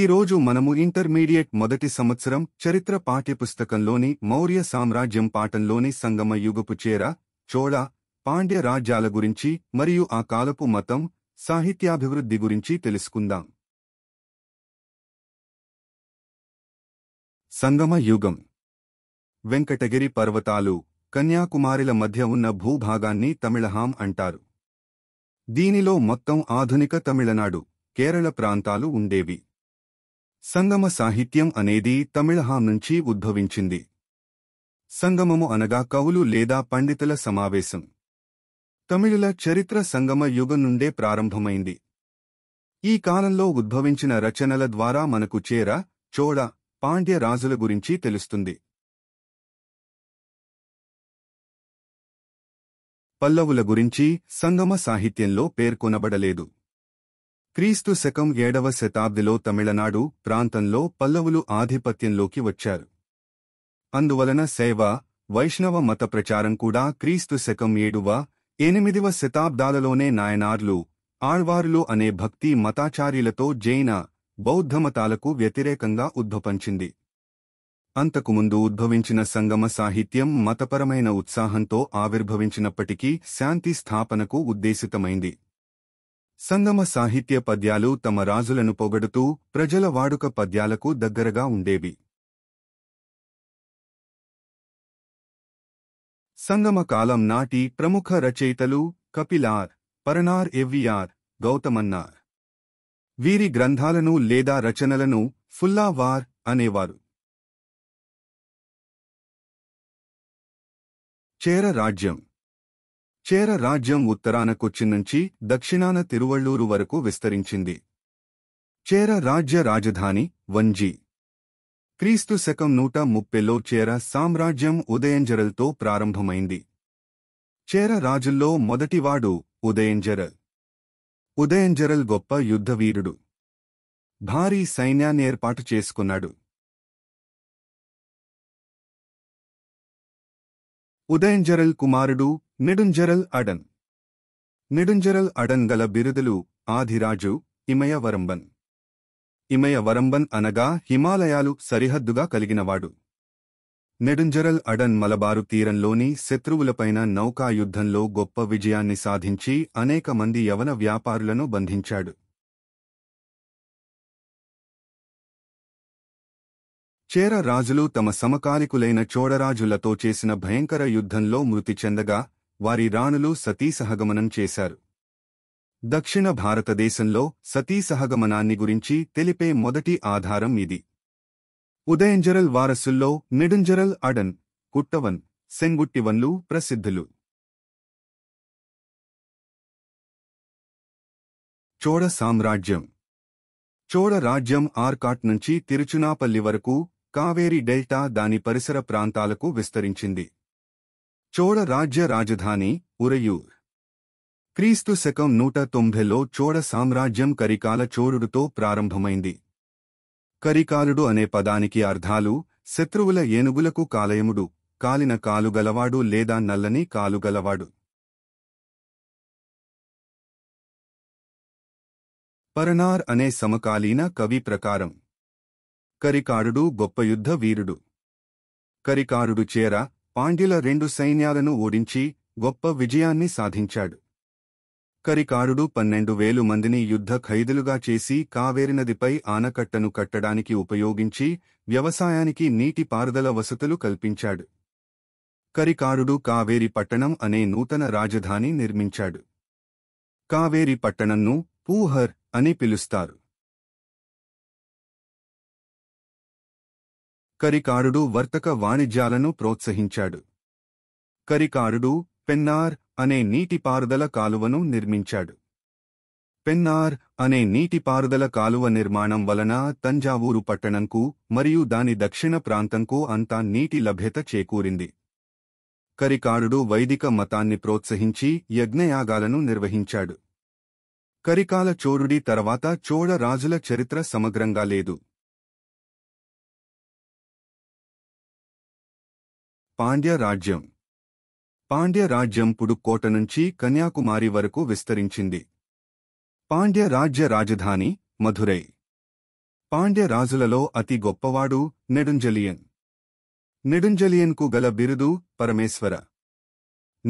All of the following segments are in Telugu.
ఈరోజు మనము ఇంటర్మీడియట్ మొదటి సంవత్సరం చరిత్ర పాఠ్యపుస్తకంలోని మౌర్య సామ్రాజ్యం పాఠంలోని సంగమ యుగపు చేర చోళ పాండ్య రాజ్యాల గురించి మరియు ఆ కాలపు మతం సాహిత్యాభివృద్ధి గురించి తెలుసుకుందాం సంగమ యుగం వెంకటగిరి పర్వతాలు కన్యాకుమారిల మధ్య ఉన్న భూభాగాన్ని తమిళహాం అంటారు దీనిలో మొత్తం ఆధునిక తమిళనాడు కేరళ ప్రాంతాలు ఉండేవి సంగమ సాహిత్యం అనేది తమిళహాం నుంచి ఉద్భవించింది సంగమము అనగా కవులు లేదా పండితుల సమావేశం తమిళుల చరిత్ర సంగమ యుగం నుండే ప్రారంభమైంది ఈ కాలంలో ఉద్భవించిన రచనల ద్వారా మనకు చేర చోడ పాండ్య రాజుల గురించి తెలుస్తుంది పల్లవుల గురించి సంగమ సాహిత్యంలో పేర్కొనబడలేదు క్రీస్తు శకం ఏడవ శతాబ్దిలో తమిళనాడు ప్రాంతంలో పల్లవులు ఆధిపత్యంలోకి వచ్చారు అందువలన శైవ వైష్ణవ మత ప్రచారం కూడా క్రీస్తు శకం ఏడువ ఎనిమిదివ శతాబ్దాలలోనే నాయనార్లు ఆళ్వార్లు అనే భక్తి మతాచార్యులతో జైన బౌద్ధమతాలకు వ్యతిరేకంగా ఉద్భపంచింది అంతకుముందు ఉద్భవించిన సంగమ సాహిత్యం మతపరమైన ఉత్సాహంతో ఆవిర్భవించినప్పటికీ శాంతి స్థాపనకు ఉద్దేశితమైంది సంగమ సాహిత్య పద్యాలు తమ రాజులను పొగడుతూ ప్రజల వాడుక పద్యాలకు దగ్గరగా ఉండేవి సంగమ కాలం నాటి ప్రముఖ రచయితలు కపిలార్ పరనార్ ఎవ్వియార్ గౌతమన్నార్ వీరి గ్రంథాలను లేదా రచనలను ఫుల్లావార్ అనేవారు చేర రాజ్యం చేర రాజ్యం ఉత్తరాన కొచ్చి నుంచి దక్షిణాన తిరువళ్లూరు వరకు విస్తరించింది చేర రాజ్య రాజధాని వంజీ క్రీస్తు శకం నూట ముప్పెలో చేర సామ్రాజ్యం ఉదయంజరల్తో ప్రారంభమైంది చేర రాజుల్లో మొదటివాడు ఉదయంజరల్ ఉదయంజరల్ గొప్ప యుద్ధవీరుడు భారీ సైన్యాన్నేర్పాటు చేసుకున్నాడు ఉదయంజరల్ కుమారుడు నిడుంజరల్ అడన్ నిడుంజరల్ అడన్ గల బిరుదులు ఆదిరాజు ఇమయవరంబన్ ఇమయవరంబన్ అనగా హిమాలయాలు సరిహద్దుగా కలిగినవాడు నెడుంజరల్ అడన్ మలబారు తీరంలోని శత్రువులపైన నౌకాయుద్ధంలో గొప్ప విజయాన్ని సాధించి అనేక మంది యవన వ్యాపారులను బంధించాడు చేర రాజులు తమ సమకాలికులైన చోడరాజులతో చేసిన భయంకర యుద్ధంలో మృతి చెందగా వారి రాణులు సతీసహగమనం చేశారు దక్షిణ భారతదేశంలో సతీసహగమనాన్ని గురించి తెలిపే మొదటి ఆధారం ఇది ఉదయంజరల్ వారసుల్లో నిడుంజరల్ అడన్ కుట్టవన్ సెంగుట్టివన్లు ప్రసిద్ధులు చోడ సామ్రాజ్యం చోడ రాజ్యం ఆర్కాట్ నుంచి తిరుచునాపల్లి వరకు కావేరి డెల్టా దాని పరిసర ప్రాంతాలకు విస్తరించింది చోళ రాజ్య రాజధాని ఉరయూర్ క్రీస్తు శకం నూట తొంభైలో చోళ సామ్రాజ్యం కరికాల చోడుడుతో ప్రారంభమైంది కరికాలుడు అనే పదానికి అర్థాలు శత్రువుల ఏనుగులకు కాలయముడు కాలిన కాలుగలవాడు లేదా నల్లని కాలుగలవాడు పరనార్ అనే సమకాలీన కవి ప్రకారం కరికారుడు గొప్ప యుద్ధ వీరుడు కరికారుడు చేరా పాండ్యుల రెండు సైన్యాలను ఓడించి గొప్ప విజయాన్ని సాధించాడు కరికారుడు పన్నెండు వేలు మందిని యుద్ధ ఖైదులుగా చేసి కావేరి నదిపై ఆనకట్టను కట్టడానికి ఉపయోగించి వ్యవసాయానికి నీటిపారుదల వసతులు కల్పించాడు కరికారుడు కావేరి పట్టణం అనే నూతన రాజధాని నిర్మించాడు కావేరి పట్టణంను పూహర్ అని పిలుస్తారు కరికారుడు వర్తక వాణిజ్యాలను ప్రోత్సహించాడు కరికారుడు పెన్నార్ అనే నీటిపారుదల కాలువను నిర్మించాడు పెన్నార్ అనే నీటిపారుదల కాలువ నిర్మాణం వలన తంజావూరు పట్టణంకు మరియు దాని దక్షిణ ప్రాంతంకు అంతా నీటి లభ్యత చేకూరింది కరికారుడు వైదిక మతాన్ని ప్రోత్సహించి యజ్ఞయాగాలను నిర్వహించాడు కరికాల చోరుడి తర్వాత చోళ రాజుల చరిత్ర సమగ్రంగా లేదు పాండ్య రాజ్యం పాండ్య రాజ్యం పుడుక్కోట నుంచి కన్యాకుమారి వరకు విస్తరించింది పాండ్య రాజ్య రాజధాని మధురై పాండ్య రాజులలో అతి గొప్పవాడు నెడుంజలియన్ నెడుంజలియన్కు గల బిరుదు పరమేశ్వర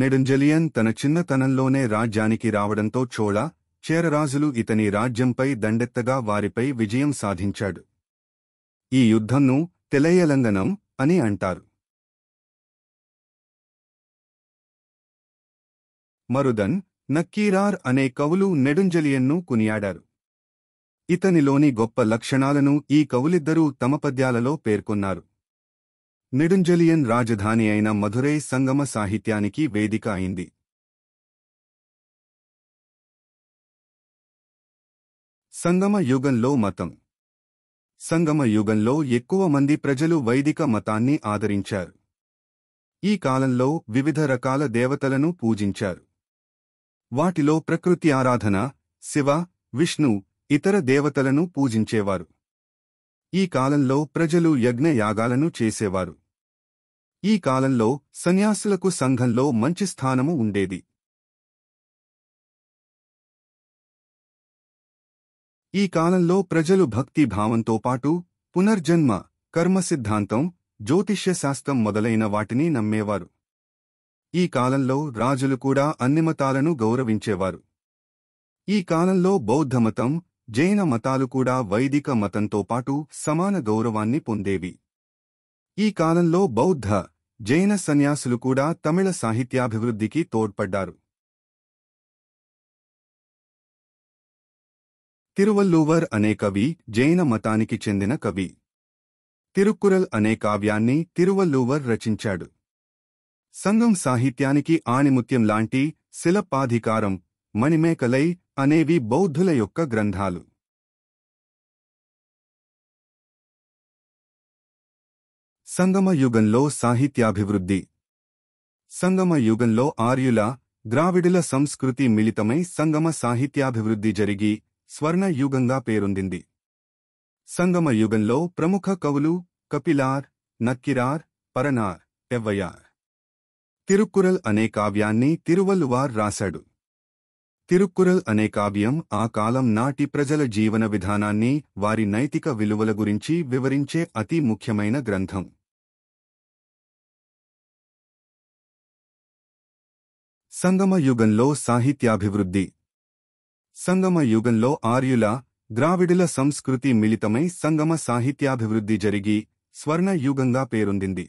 నెడుంజలియన్ తన చిన్నతనంలోనే రాజ్యానికి రావడంతో చోళ చేరరాజులు ఇతని రాజ్యంపై దండెత్తగా వారిపై విజయం సాధించాడు ఈ యుద్ధంను తెలయలంగనం అని అంటారు మరుదన్ నక్కీరార్ అనే కవులు నెడుంజలియన్ను కొనియాడారు ఇతనిలోని గొప్ప లక్షణాలను ఈ కవులిద్దరూ తమ పద్యాలలో పేర్కొన్నారు నెడుంజలియన్ రాజధాని అయిన మధురై సంగమ సాహిత్యానికి వేదిక అయింది సంగమ యుగంలో మతం సంగమ యుగంలో ఎక్కువ మంది ప్రజలు వైదిక మతాన్ని ఆదరించారు ఈ కాలంలో వివిధ రకాల దేవతలను పూజించారు వాటిలో ప్రకృతి ఆరాధన శివ విష్ణు ఇతర దేవతలను పూజించేవారు ఈ కాలంలో ప్రజలు యజ్ఞ యాగాలను చేసేవారు ఈ కాలంలో సన్యాసులకు సంఘంలో మంచి స్థానము ఉండేది ఈ కాలంలో ప్రజలు భక్తి భావంతో పాటు పునర్జన్మ కర్మ సిద్ధాంతం మొదలైన వాటిని నమ్మేవారు ఈ కాలంలో రాజులు కూడా అన్ని మతాలను గౌరవించేవారు ఈ కాలంలో బౌద్ధమతం జైన మతాలు కూడా వైదిక మతంతో పాటు సమాన గౌరవాన్ని పొందేవి ఈ కాలంలో బౌద్ధ జైన సన్యాసులు కూడా తమిళ సాహిత్యాభివృద్ధికి తోడ్పడ్డారు తిరువల్లూవర్ అనే కవి జైన మతానికి చెందిన కవి తిరుక్కురల్ అనే కావ్యాన్ని తిరువల్లూవర్ రచించాడు సంఘం సాహిత్యానికి ఆణిముత్యం లాంటి శిలపాధికారం మణిమేకలై అనేవి బౌద్ధుల యొక్క గ్రంథాలు సంగమయుగంలో సాహిత్యాభివృద్ధి సంగమయుగంలో ఆర్యుల ద్రావిడుల సంస్కృతి మిళితమై సంగమ సాహిత్యాభివృద్ధి జరిగి స్వర్ణ యుగంగా పేరొందింది సంగమయుగంలో ప్రముఖ కవులు కపిలార్ నక్కిరార్ పరనార్ ఎవ్వయార్ తిరుక్కురల్ అనే కావ్యాన్ని తిరువల్లువార్ రాశాడు తిరుక్కురల్ అనే కావ్యం ఆ కాలం నాటి ప్రజల జీవన విధానాన్ని వారి నైతిక విలువల గురించి వివరించే అతి ముఖ్యమైన గ్రంథం సంగమయుగంలో సాహిత్యాభివృద్ధి సంగమయుగంలో ఆర్యుల ద్రావిడుల సంస్కృతి మిళితమై సంగమ సాహిత్యాభివృద్ధి జరిగి స్వర్ణ యుగంగా పేరొందింది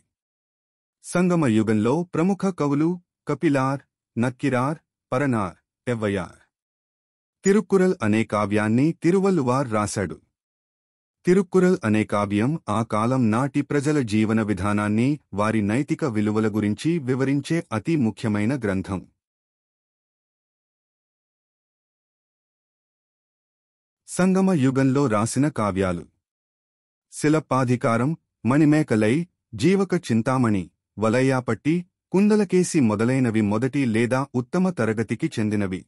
సంగమ యుగంలో ప్రముఖ కవులు కపిలార్ నక్కిరార్ పరనార్ ఎవ్వయార్ తిరుక్కురల్ అనే కావ్యాన్ని తిరువల్లువార్ రాశాడు తిరుక్కురల్ అనే కావ్యం ఆ కాలం నాటి ప్రజల జీవన విధానాన్ని వారి నైతిక విలువల గురించి వివరించే అతి ముఖ్యమైన గ్రంథం సంగమ యుగంలో రాసిన కావ్యాలు శిలపాధికారం మణిమేకలై జీవక చింతామణి వలయ్యాపట్టి కుందలకేసి మొదలైనవి మొదటి లేదా ఉత్తమ తరగతికి చెందినవి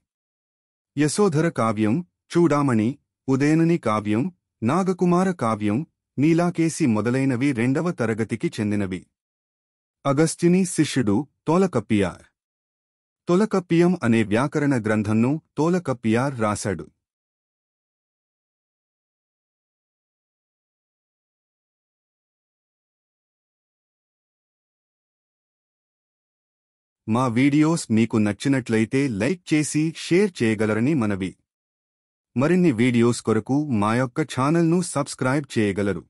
యశోధర కావ్యం చూడామణి ఉదయనుని కావ్యం నాగకుమార కావ్యం నీలాకేసి మొదలైనవి రెండవ తరగతికి చెందినవి అగస్త్యుని శిష్యుడు తోలకప్పియార్ తొలకప్పియం అనే వ్యాకరణ గ్రంథంను తోలకప్పియార్ రాశాడు మా వీడియోస్ మీకు నచ్చినట్లయితే లైక్ చేసి షేర్ చేయగలరని మనవి మరిన్ని వీడియోస్ కొరకు మా యొక్క ఛానల్ను సబ్స్క్రైబ్ చేయగలరు